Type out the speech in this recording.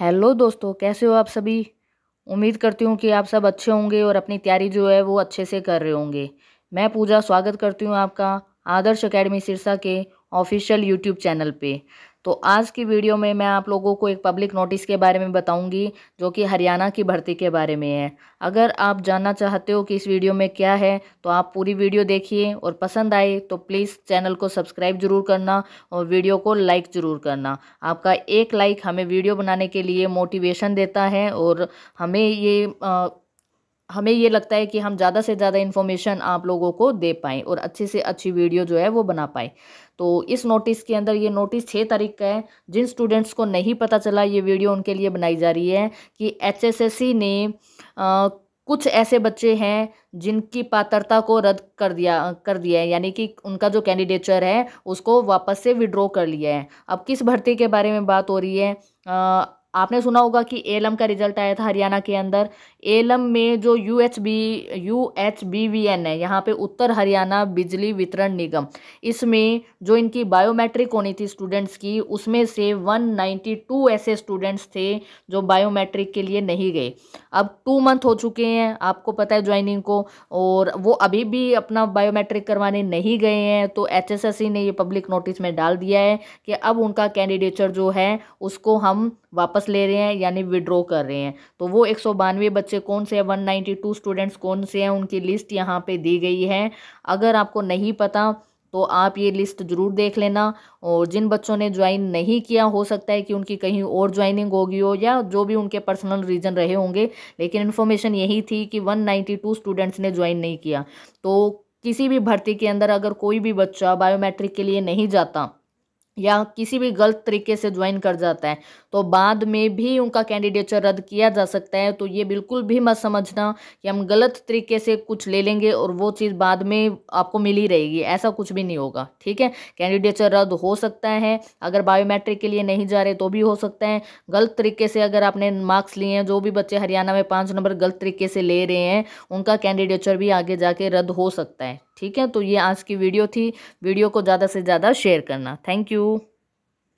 hello दोस्तों कैसे हो आप सभी उम्मीद करती हूँ कि आप सब अच्छे होंगे और अपनी तैयारी जो है वो अच्छे से कर रहे होंगे मैं पूजा स्वागत करती हूँ आपका आदर्श अकेडमी सिरसा के ऑफिशियल यूट्यूब चैनल पे तो आज की वीडियो में मैं आप लोगों को एक पब्लिक नोटिस के बारे में बताऊंगी जो कि हरियाणा की भर्ती के बारे में है अगर आप जानना चाहते हो कि इस वीडियो में क्या है तो आप पूरी वीडियो देखिए और पसंद आए तो प्लीज़ चैनल को सब्सक्राइब जरूर करना और वीडियो को लाइक ज़रूर करना आपका एक लाइक हमें वीडियो बनाने के लिए मोटिवेशन देता है और हमें ये आ, हमें ये लगता है कि हम ज़्यादा से ज़्यादा इन्फॉर्मेशन आप लोगों को दे पाएँ और अच्छे से अच्छी वीडियो जो है वो बना पाएँ तो इस नोटिस के अंदर ये नोटिस छः तारीख का है जिन स्टूडेंट्स को नहीं पता चला ये वीडियो उनके लिए बनाई जा रही है कि एचएसएससी ने आ, कुछ ऐसे बच्चे हैं जिनकी पात्रता को रद्द कर दिया कर दिया है यानी कि उनका जो कैंडिडेचर है उसको वापस से विड्रॉ कर लिया है अब किस भर्ती के बारे में बात हो रही है आ, आपने सुना होगा कि एलम का रिजल्ट आया था हरियाणा के अंदर एलम में जो U H B U H B V N है यहाँ पे उत्तर हरियाणा बिजली वितरण निगम इसमें जो इनकी बायोमेट्रिक होनी थी स्टूडेंट्स की उसमें से 192 ऐसे स्टूडेंट्स थे जो बायोमेट्रिक के लिए नहीं गए अब टू मंथ हो चुके हैं आपको पता है ज्वाइनिंग को और वो अभी भी अपना बायोमेट्रिक करवाने नहीं गए हैं तो एच ने ये पब्लिक नोटिस में डाल दिया है कि अब उनका कैंडिडेचर जो है उसको हम वापस वापस ले रहे हैं यानी विड्रॉ कर रहे हैं तो वो एक बच्चे कौन से हैं 192 स्टूडेंट्स कौन से हैं उनकी लिस्ट यहाँ पे दी गई है अगर आपको नहीं पता तो आप ये लिस्ट ज़रूर देख लेना और जिन बच्चों ने ज्वाइन नहीं किया हो सकता है कि उनकी कहीं और ज्वाइनिंग होगी हो या जो भी उनके पर्सनल रीज़न रहे होंगे लेकिन इन्फॉर्मेशन यही थी कि 192 स्टूडेंट्स ने ज्वाइन नहीं किया तो किसी भी भर्ती के अंदर अगर कोई भी बच्चा बायोमेट्रिक के लिए नहीं जाता या किसी भी गलत तरीके से ज्वाइन कर जाता है तो बाद में भी उनका कैंडिडेचर रद्द किया जा सकता है तो ये बिल्कुल भी मत समझना कि हम गलत तरीके से कुछ ले लेंगे और वो चीज़ बाद में आपको मिली रहेगी ऐसा कुछ भी नहीं होगा ठीक है कैंडिडेचर रद्द हो सकता है अगर बायोमेट्रिक के लिए नहीं जा रहे तो भी हो सकता है गलत तरीके से अगर आपने मार्क्स लिए हैं जो भी बच्चे हरियाणा में पाँच नंबर गलत तरीके से ले रहे हैं उनका कैंडिडेचर भी आगे जाके रद्द हो सकता है ठीक है तो ये आज की वीडियो थी वीडियो को ज़्यादा से ज़्यादा शेयर करना थैंक यू